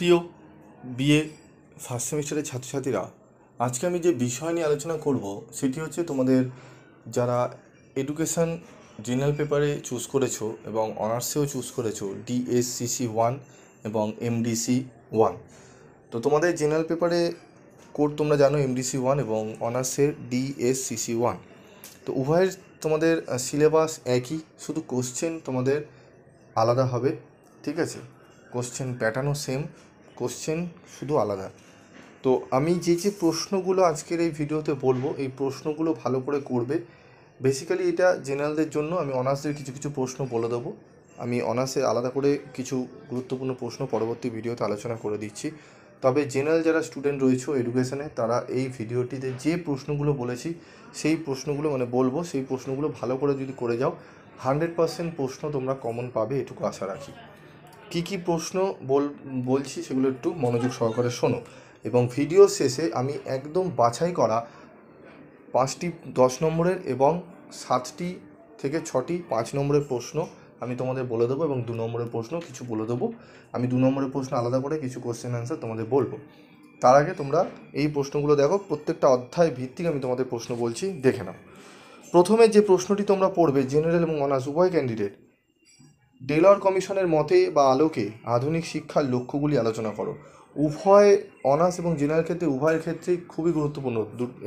প্রিয় BA first সেমিস্টারের ছাত্রছাত্রীরা আজকে আমি যে বিষয় নিয়ে আলোচনা করব সেটি হচ্ছে তোমাদের যারা এডুকেশান জেনারেল পেপারে চুজ করেছো এবং অনার্সেও চুজ করেছো ডিএসসিসি ওয়ান এবং এমডিসি ওয়ান তো তোমাদের জেনারেল পেপারে কোড তোমরা জানো এমডিসি ওয়ান এবং অনার্সের ডিএসসিসি ওয়ান তো উভয়ের তোমাদের সিলেবাস একই শুধু কোশ্চেন তোমাদের আলাদা হবে ঠিক আছে কোশ্চেন প্যাটার্নও সেম কোশ্চেন শুধু আলাদা তো আমি যে যে প্রশ্নগুলো আজকের এই ভিডিওতে বলবো এই প্রশ্নগুলো ভালো করে করবে বেসিক্যালি এটা জেনারেলদের জন্য আমি অনার্সের কিছু কিছু প্রশ্ন বলে দেবো আমি অনার্সের আলাদা করে কিছু গুরুত্বপূর্ণ প্রশ্ন পরবর্তী ভিডিওতে আলোচনা করে দিচ্ছি তবে জেনারেল যারা স্টুডেন্ট রয়েছে এডুকেশনে তারা এই ভিডিওটিতে যে প্রশ্নগুলো বলেছি সেই প্রশ্নগুলো মানে বলবো সেই প্রশ্নগুলো ভালো করে যদি করে যাও হান্ড্রেড পার্সেন্ট প্রশ্ন তোমরা কমন পাবে এটুকু আশা রাখি কি কি প্রশ্ন বল বলছি সেগুলো একটু মনোযোগ সহকারে শোনো এবং ভিডিও শেষে আমি একদম বাছাই করা পাঁচটি দশ নম্বরের এবং সাতটি থেকে ছটি পাঁচ নম্বরের প্রশ্ন আমি তোমাদের বলে দেবো এবং দু নম্বরের প্রশ্ন কিছু বলে দেবো আমি দু নম্বরের প্রশ্ন আলাদা করে কিছু কোশ্চেন অ্যান্সার তোমাদের বলবো তার আগে তোমরা এই প্রশ্নগুলো দেখো প্রত্যেকটা অধ্যায় ভিত্তিক আমি তোমাদের প্রশ্ন বলছি দেখে নাও প্রথমে যে প্রশ্নটি তোমরা পড়বে জেনারেল এবং অনার্স উভয় ক্যান্ডিডেট ডেলর কমিশনের মতে বা আলোকে আধুনিক শিক্ষার লক্ষ্যগুলি আলোচনা করো উভয় অনার্স এবং জেনারেল ক্ষেত্রে উভয়ের ক্ষেত্রেই খুবই গুরুত্বপূর্ণ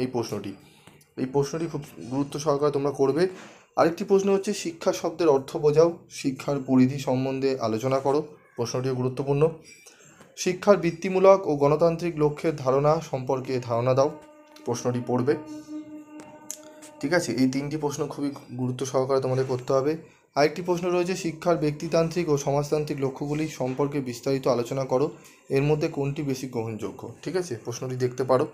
এই প্রশ্নটি এই প্রশ্নটি খুব গুরুত্ব সহকারে তোমরা করবে আরেকটি প্রশ্ন হচ্ছে শিক্ষা শব্দের অর্থ বোঝাও শিক্ষার পরিধি সম্বন্ধে আলোচনা করো প্রশ্নটিও গুরুত্বপূর্ণ শিক্ষার বৃত্তিমূলক ও গণতান্ত্রিক লক্ষ্যের ধারণা সম্পর্কে ধারণা দাও প্রশ্নটি পড়বে ঠিক আছে এই তিনটি প্রশ্ন খুবই গুরুত্ব সহকারে তোমাদের করতে হবে আরেকটি প্রশ্ন রয়েছে শিক্ষার ব্যক্তিতান্ত্রিক ও সমাজতান্ত্রিক লক্ষ্যগুলি সম্পর্কে বিস্তারিত আলোচনা করো এর মধ্যে কোনটি বেশি গ্রহণযোগ্য ঠিক আছে প্রশ্নটি দেখতে পারো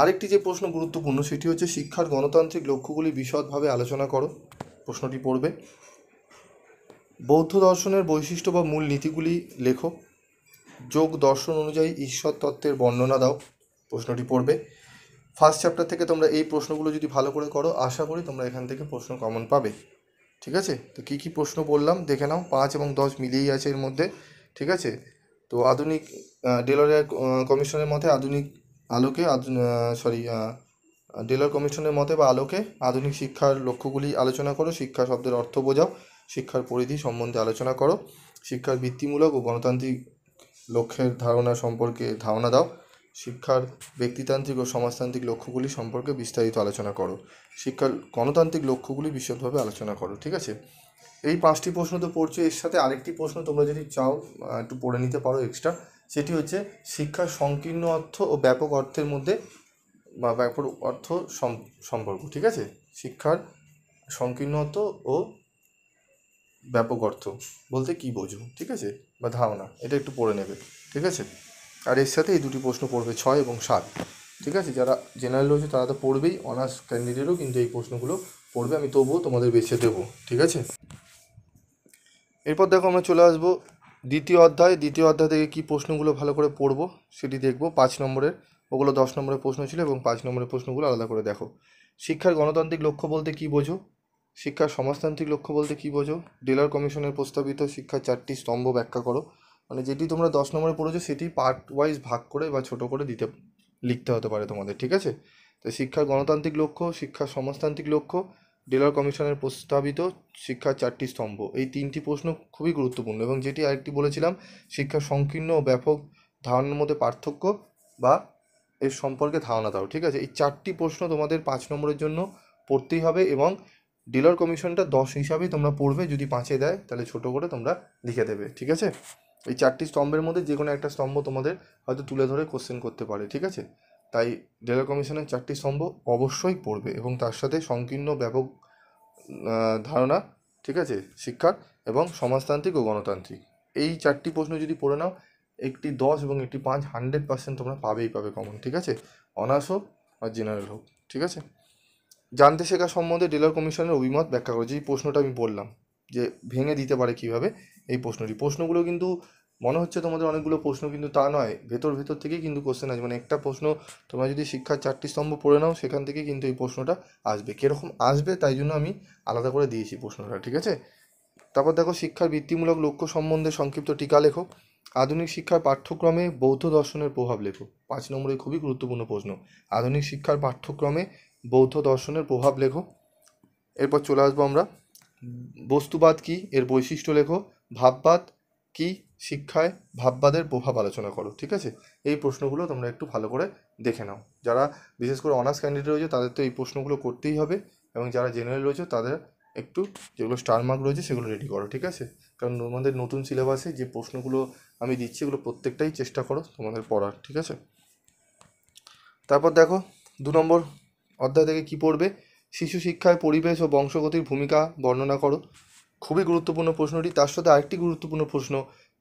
আরেকটি যে প্রশ্ন গুরুত্বপূর্ণ সেটি হচ্ছে শিক্ষার গণতান্ত্রিক লক্ষ্যগুলি বিশদভাবে আলোচনা করো প্রশ্নটি পড়বে বৌদ্ধ দর্শনের বৈশিষ্ট্য বা মূল নীতিগুলি লেখো যোগ দর্শন অনুযায়ী ঈশ্বর তত্ত্বের বর্ণনা দাও প্রশ্নটি পড়বে ফার্স্ট চ্যাপ্টার থেকে তোমরা এই প্রশ্নগুলো যদি ভালো করে করো আশা করি তোমরা এখান থেকে প্রশ্ন কমন পাবে ঠিক আছে তো কি কি প্রশ্ন বললাম দেখে নাও পাঁচ এবং দশ মিলিয়েই আছে এর মধ্যে ঠিক আছে তো আধুনিক ডেলরের কমিশনের মতে আধুনিক আলোকে সরি ডেলর কমিশনের মতে বা আলোকে আধুনিক শিক্ষার লক্ষ্যগুলি আলোচনা করো শিক্ষা শব্দের অর্থ বোঝাও শিক্ষার পরিধি সম্বন্ধে আলোচনা করো শিক্ষার ভিত্তিমূলক ও গণতান্ত্রিক লক্ষ্যের ধারণা সম্পর্কে ধারণা দাও শিক্ষার ব্যক্তিতান্ত্রিক ও সমাজতান্ত্রিক লক্ষ্যগুলি সম্পর্কে বিস্তারিত আলোচনা করো শিক্ষার গণতান্ত্রিক লক্ষ্যগুলি বিশদভাবে আলোচনা করো ঠিক আছে এই পাঁচটি প্রশ্ন তো পড়ছো এর সাথে আরেকটি প্রশ্ন তোমরা যদি চাও একটু পড়ে নিতে পারো এক্সট্রা সেটি হচ্ছে শিক্ষার সংকীর্ণ অর্থ ও ব্যাপক অর্থের মধ্যে বা ব্যাপক অর্থ সম্পর্ক ঠিক আছে শিক্ষার সংকীর্ণ অর্থ ও ব্যাপক অর্থ বলতে কি বোঝো ঠিক আছে বা ধারণা এটা একটু পড়ে নেবে ঠিক আছে আর এর সাথে এই দুটি প্রশ্ন পড়বে ছয় এবং সাত ঠিক আছে যারা জেনারেল রয়েছে তারা তো পড়বেই অনার্স ক্যান্ডিডেটও কিন্তু এই প্রশ্নগুলো পড়বে আমি তবুও তোমাদের বেছে দেবো ঠিক আছে এরপর দেখো আমরা চলে আসবো দ্বিতীয় অধ্যায় দ্বিতীয় অধ্যায় থেকে কী প্রশ্নগুলো ভালো করে পড়বো সেটি দেখবো পাঁচ নম্বরের ওগুলো দশ নম্বরের প্রশ্ন ছিল এবং পাঁচ নম্বরের প্রশ্নগুলো আলাদা করে দেখো শিক্ষার গণতান্ত্রিক লক্ষ্য বলতে কী বোঝো শিক্ষার সমাজতান্ত্রিক লক্ষ্য বলতে কী বোঝো ডিলার কমিশনের প্রস্তাবিত শিক্ষার চারটি স্তম্ভ ব্যাখ্যা করো মানে যেটি তোমরা দশ নম্বরে পড়েছো সেটি পার্ট ওয়াইজ ভাগ করে বা ছোট করে দিতে লিখতে হতে পারে তোমাদের ঠিক আছে তো শিক্ষার গণতান্ত্রিক লক্ষ্য শিক্ষার সমাজতান্ত্রিক লক্ষ্য ডেলার কমিশনের প্রস্তাবিত শিক্ষার চারটি স্তম্ভ এই তিনটি প্রশ্ন খুবই গুরুত্বপূর্ণ এবং যেটি আরেকটি বলেছিলাম শিক্ষার সংকীর্ণ ও ব্যাপক ধারণার মধ্যে পার্থক্য বা এর সম্পর্কে ধারণা দাও ঠিক আছে এই চারটি প্রশ্ন তোমাদের পাঁচ নম্বরের জন্য পড়তেই হবে এবং ডিলার কমিশনটা দশ হিসাবেই তোমরা পড়বে যদি পাঁচে দেয় তাহলে ছোট করে তোমরা লিখে দেবে ঠিক আছে এই চারটি স্তম্ভের মধ্যে যে কোনো একটা স্তম্ভ তোমাদের হয়তো তুলে ধরে কোশ্চেন করতে পারে ঠিক আছে তাই ডেলার কমিশনের চারটি স্তম্ভ অবশ্যই পড়বে এবং তার সাথে সংকীর্ণ ব্যাপক ধারণা ঠিক আছে শিক্ষার এবং সমাজতান্ত্রিক ও গণতান্ত্রিক এই চারটি প্রশ্ন যদি পড়ে নাও একটি দশ এবং একটি পাঁচ হান্ড্রেড পার্সেন্ট তোমরা পাবেই পাবে কমন ঠিক আছে অনার্স হোক আর জেনারেল হোক ঠিক আছে জানতে শেখা সম্বন্ধে ডিলার কমিশনের অভিমত ব্যাখ্যা করে যে প্রশ্নটা আমি বললাম যে ভেঙে দিতে পারে কিভাবে এই প্রশ্নটি প্রশ্নগুলো কিন্তু মনে হচ্ছে তোমাদের অনেকগুলো প্রশ্ন কিন্তু তা নয় ভেতর ভেতর থেকে কিন্তু কোশ্চেন আসবে মানে একটা প্রশ্ন তোমরা যদি শিক্ষার চারটি স্তম্ভ পড়ে নাও সেখান থেকে কিন্তু এই প্রশ্নটা আসবে কীরকম আসবে তাই জন্য আমি আলাদা করে দিয়েছি প্রশ্নটা ঠিক আছে তারপর দেখো শিক্ষার বৃত্তিমূলক লক্ষ্য সম্বন্ধে সংক্ষিপ্ত টিকা লেখো আধুনিক শিক্ষার পাঠ্যক্রমে বৌদ্ধ দর্শনের প্রভাব লেখো পাঁচ নম্বরে খুবই গুরুত্বপূর্ণ প্রশ্ন আধুনিক শিক্ষার পাঠ্যক্রমে বৌদ্ধ দর্শনের প্রভাব লেখো এরপর চলে আসবো আমরা বস্তুবাদ কি এর বৈশিষ্ট্য লেখো ভাববাদ কি শিক্ষায় ভাববাদের প্রভাব আলোচনা করো ঠিক আছে এই প্রশ্নগুলো তোমরা একটু ভালো করে দেখে নাও যারা বিশেষ করে অনার্স ক্যান্ডিডেট রয়েছে তাদের তো এই প্রশ্নগুলো করতেই হবে এবং যারা জেনারেল রয়েছে তাদের একটু যেগুলো স্টার মার্ক রয়েছে সেগুলো রেডি করো ঠিক আছে কারণ তোমাদের নতুন সিলেবাসে যে প্রশ্নগুলো আমি দিচ্ছি এগুলো প্রত্যেকটাই চেষ্টা করো তোমাদের পড়ার ঠিক আছে তারপর দেখো দু নম্বর অধ্যায় থেকে কি পড়বে শিশু শিক্ষায় পরিবেশ ও বংশগতির ভূমিকা বর্ণনা করো খুবই গুরুত্বপূর্ণ প্রশ্নটি তার সাথে আরেকটি গুরুত্বপূর্ণ প্রশ্ন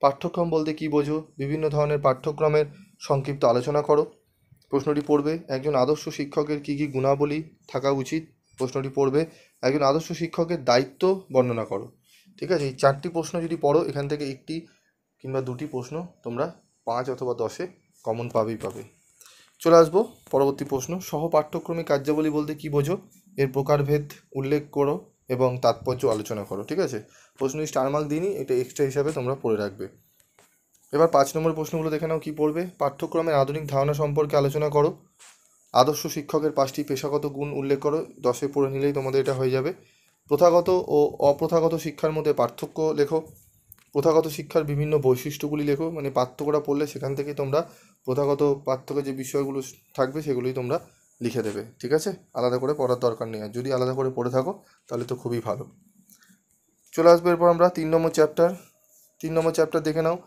পাঠ্যক্রম বলতে কী বোঝো বিভিন্ন ধরনের পাঠ্যক্রমের সংক্ষিপ্ত আলোচনা করো প্রশ্নটি পড়বে একজন আদর্শ শিক্ষকের কী কী গুণাবলী থাকা উচিত প্রশ্নটি পড়বে একজন আদর্শ শিক্ষকের দায়িত্ব বর্ণনা করো ঠিক আছে এই চারটি প্রশ্ন যদি পড়ো এখান থেকে একটি কিংবা দুটি প্রশ্ন তোমরা পাঁচ অথবা দশে কমন পাবেই পাবে চলে আসবো পরবর্তী প্রশ্ন সহ পাঠ্যক্রমিক কার্যাবলী বলতে কী বোঝো এর প্রকারভেদ উল্লেখ করো এবং তাৎপর্য আলোচনা করো ঠিক আছে প্রশ্ন স্টার মার্ক দিনই এটা এক্সট্রা হিসাবে তোমরা পড়ে রাখবে এবার পাঁচ নম্বর প্রশ্নগুলো দেখে নাও কী পড়বে পাঠ্যক্রমের আধুনিক ধারণা সম্পর্কে আলোচনা করো আদর্শ শিক্ষকের পাঁচটি পেশাগত গুণ উল্লেখ করো দশে পড়ে নিলেই তোমাদের এটা হয়ে যাবে প্রথাগত ও অপ্রথাগত শিক্ষার মধ্যে পার্থক্য লেখো প্রথাগত শিক্ষার বিভিন্ন বৈশিষ্ট্যগুলি লেখো মানে পার্থক্যটা পড়লে সেখান থেকে তোমরা প্রথাগত পার্থক্য যে বিষয়গুলো থাকবে সেগুলোই তোমরা লিখে দেবে ঠিক আছে আলাদা করে পড়ার দরকার নেই আর যদি আলাদা করে পড়ে থাকো তাহলে তো খুবই ভালো চলে আসবো এরপর আমরা তিন নম্বর চ্যাপ্টার তিন নম্বর চ্যাপ্টার দেখে নাও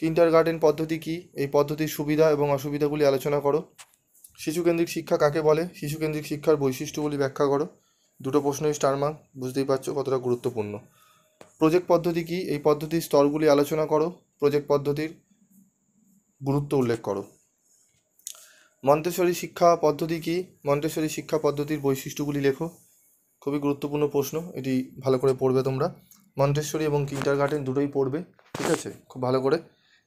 কিন্টার গার্ডেন পদ্ধতি কী এই পদ্ধতির সুবিধা এবং অসুবিধাগুলি আলোচনা করো শিশুকেন্দ্রিক শিক্ষা কাকে বলে শিশুকেন্দ্রিক শিক্ষার বৈশিষ্ট্যগুলি ব্যাখ্যা করো দুটো প্রশ্নই স্টার মার্ক বুঝতেই পারছো কতটা গুরুত্বপূর্ণ প্রজেক্ট পদ্ধতি কি এই পদ্ধতির স্তরগুলি আলোচনা করো প্রজেক্ট পদ্ধতির গুরুত্ব উল্লেখ করো মন্তেশ্বরী শিক্ষা পদ্ধতি কি মন্তেশ্বরী শিক্ষা পদ্ধতির বৈশিষ্ট্যগুলি লেখো খুবই গুরুত্বপূর্ণ প্রশ্ন এটি ভালো করে পড়বে তোমরা মন্তেশ্বরী এবং কিন্টার গার্ডেন দুটোই পড়বে ঠিক আছে খুব ভালো করে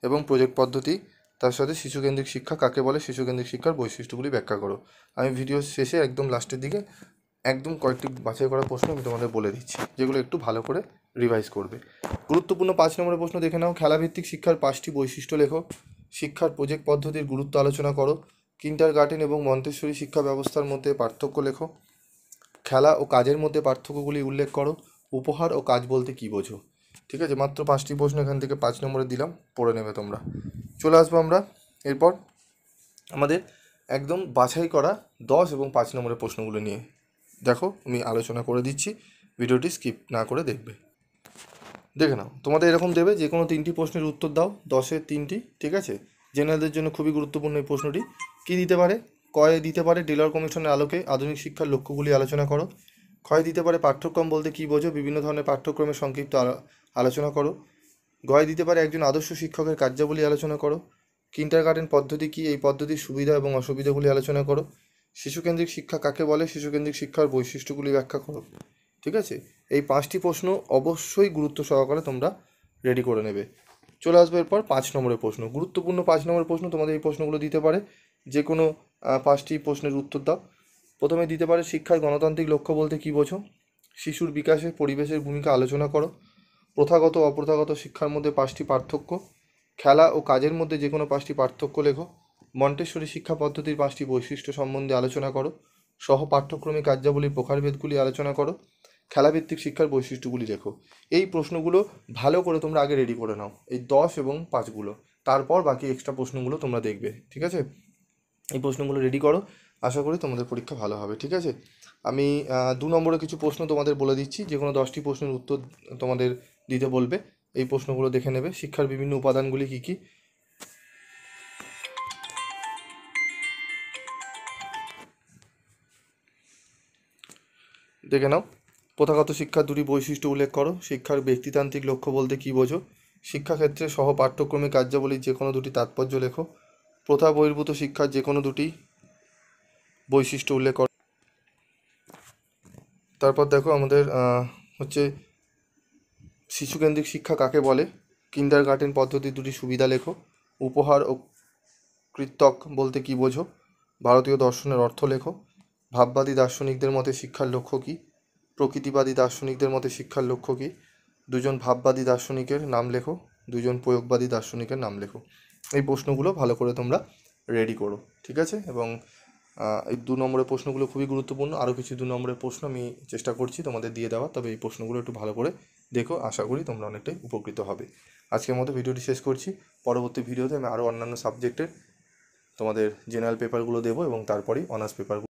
এবং প্রজেক্ট পদ্ধতি তার সাথে শিশুকেন্দ্রিক শিক্ষা কাকে বলে শিশুকেন্দ্রিক শিক্ষার বৈশিষ্ট্যগুলি ব্যাখ্যা করো আমি ভিডিও শেষে একদম লাস্টের দিকে একদম কয়েকটি বাছাই করা প্রশ্ন আমি তোমাদের বলে দিচ্ছি যেগুলো একটু ভালো করে রিভাইজ করবে গুরুত্বপূর্ণ পাঁচ নম্বরের প্রশ্ন দেখে নাও খেলাভিত্তিক শিক্ষার পাঁচটি বৈশিষ্ট্য লেখো শিক্ষার প্রজেক্ট পদ্ধতির গুরুত্ব আলোচনা করো কিন্টার গার্ডেন এবং মন্তেশ্বরী শিক্ষা ব্যবস্থার মধ্যে পার্থক্য লেখো খেলা ও কাজের মধ্যে পার্থক্যগুলি উল্লেখ করো উপহার ও কাজ বলতে কী বোঝো ঠিক আছে মাত্র পাঁচটি প্রশ্ন এখান থেকে পাঁচ নম্বরে দিলাম পড়ে নেবে তোমরা চলে আসবো আমরা এরপর আমাদের একদম বাছাই করা দশ এবং পাঁচ নম্বরের প্রশ্নগুলো নিয়ে দেখো আমি আলোচনা করে দিচ্ছি ভিডিওটি স্কিপ না করে দেখবে দেখে নাও তোমাদের এরকম দেবে যে কোনো তিনটি প্রশ্নের উত্তর দাও দশে তিনটি ঠিক আছে জেনারেলদের জন্য খুবই গুরুত্বপূর্ণ এই প্রশ্নটি কী দিতে পারে কয়ে দিতে পারে ডিলার কমিশনের আলোকে আধুনিক শিক্ষার লক্ষ্যগুলি আলোচনা করো ক্ষয় দিতে পারে পাঠ্যক্রম বলতে কী বোঝো বিভিন্ন ধরনের পাঠ্যক্রমের সংক্ষিপ্ত আলোচনা করো গয় দিতে পারে একজন আদর্শ শিক্ষকের কার্যাবলী আলোচনা করো কিন্টার গার্ডেন পদ্ধতি কী এই পদ্ধতির সুবিধা এবং অসুবিধাগুলি আলোচনা করো শিশুকেন্দ্রিক শিক্ষা কাকে বলে শিশুকেন্দ্রিক শিক্ষার বৈশিষ্ট্যগুলি ব্যাখ্যা করো ঠিক আছে এই পাঁচটি প্রশ্ন অবশ্যই গুরুত্ব সহকারে তোমরা রেডি করে নেবে চলে আসবে এরপর পাঁচ নম্বরের প্রশ্ন গুরুত্বপূর্ণ পাঁচ নম্বরের প্রশ্ন তোমাদের এই প্রশ্নগুলো দিতে পারে যে কোনো পাঁচটি প্রশ্নের উত্তর দাও প্রথমে দিতে পারে শিক্ষার গণতান্ত্রিক লক্ষ্য বলতে কী বোঝো শিশুর বিকাশে পরিবেশের ভূমিকা আলোচনা করো প্রথাগত অপ্রথাগত শিক্ষার মধ্যে পাঁচটি পার্থক্য খেলা ও কাজের মধ্যে যে কোনো পাঁচটি পার্থক্য লেখো মন্টেশ্বরী শিক্ষা পদ্ধতির পাঁচটি বৈশিষ্ট্য সম্বন্ধে আলোচনা করো সহ পাঠ্যক্রমিক কার্যাবলীর প্রকারভেদগুলি আলোচনা করো খেলাভিত্তিক শিক্ষার বৈশিষ্ট্যগুলি দেখো এই প্রশ্নগুলো ভালো করে তোমরা আগে রেডি করে নাও এই দশ এবং পাঁচগুলো তারপর বাকি এক্সট্রা প্রশ্নগুলো তোমরা দেখবে ঠিক আছে এই প্রশ্নগুলো রেডি করো আশা করি তোমাদের পরীক্ষা ভালো হবে ঠিক আছে আমি দু নম্বরে কিছু প্রশ্ন তোমাদের বলে দিচ্ছি যে কোনো দশটি প্রশ্নের উত্তর তোমাদের দিতে বলবে এই প্রশ্নগুলো দেখে নেবে শিক্ষার বিভিন্ন উপাদানগুলি কী কী দেখে নাও প্রথাগত শিক্ষার দুটি বৈশিষ্ট্য উল্লেখ করো শিক্ষার ব্যক্তিতান্ত্রিক লক্ষ্য বলতে কী বোঝো শিক্ষাক্ষেত্রে সহ পাঠ্যক্রমিক কার্যাবলীর যে কোনো দুটি তাৎপর্য লেখো প্রথা বহির্ভূত শিক্ষার যে কোনো দুটি বৈশিষ্ট্য উল্লেখ করো তারপর দেখো আমাদের হচ্ছে শিশুকেন্দ্রিক শিক্ষা কাকে বলে কিন্ডার গার্টেন পদ্ধতির দুটি সুবিধা লেখো উপহার ও কৃতক বলতে কী বোঝো ভারতীয় দর্শনের অর্থ লেখো ভাববাদী দার্শনিকদের মতে শিক্ষার লক্ষ্য কী প্রকৃতিবাদী দার্শনিকদের মতে শিক্ষার লক্ষ্য কী দুজন ভাববাদী দার্শনিকের নাম লেখো দুজন প্রয়োগবাদী দার্শনিকের নাম লেখো এই প্রশ্নগুলো ভালো করে তোমরা রেডি করো ঠিক আছে এবং এই দু নম্বরের প্রশ্নগুলো খুবই গুরুত্বপূর্ণ আরও কিছু দু নম্বরের প্রশ্ন আমি চেষ্টা করছি তোমাদের দিয়ে দেওয়া তবে এই প্রশ্নগুলো একটু ভালো করে দেখো আশা করি তোমরা অনেকটাই উপকৃত হবে আজকের মতো ভিডিওটি শেষ করছি পরবর্তী ভিডিওতে আমি আরও অন্যান্য সাবজেক্টের তোমাদের জেনারেল পেপারগুলো দেবো এবং তারপরেই অনার্স পেপারগুলো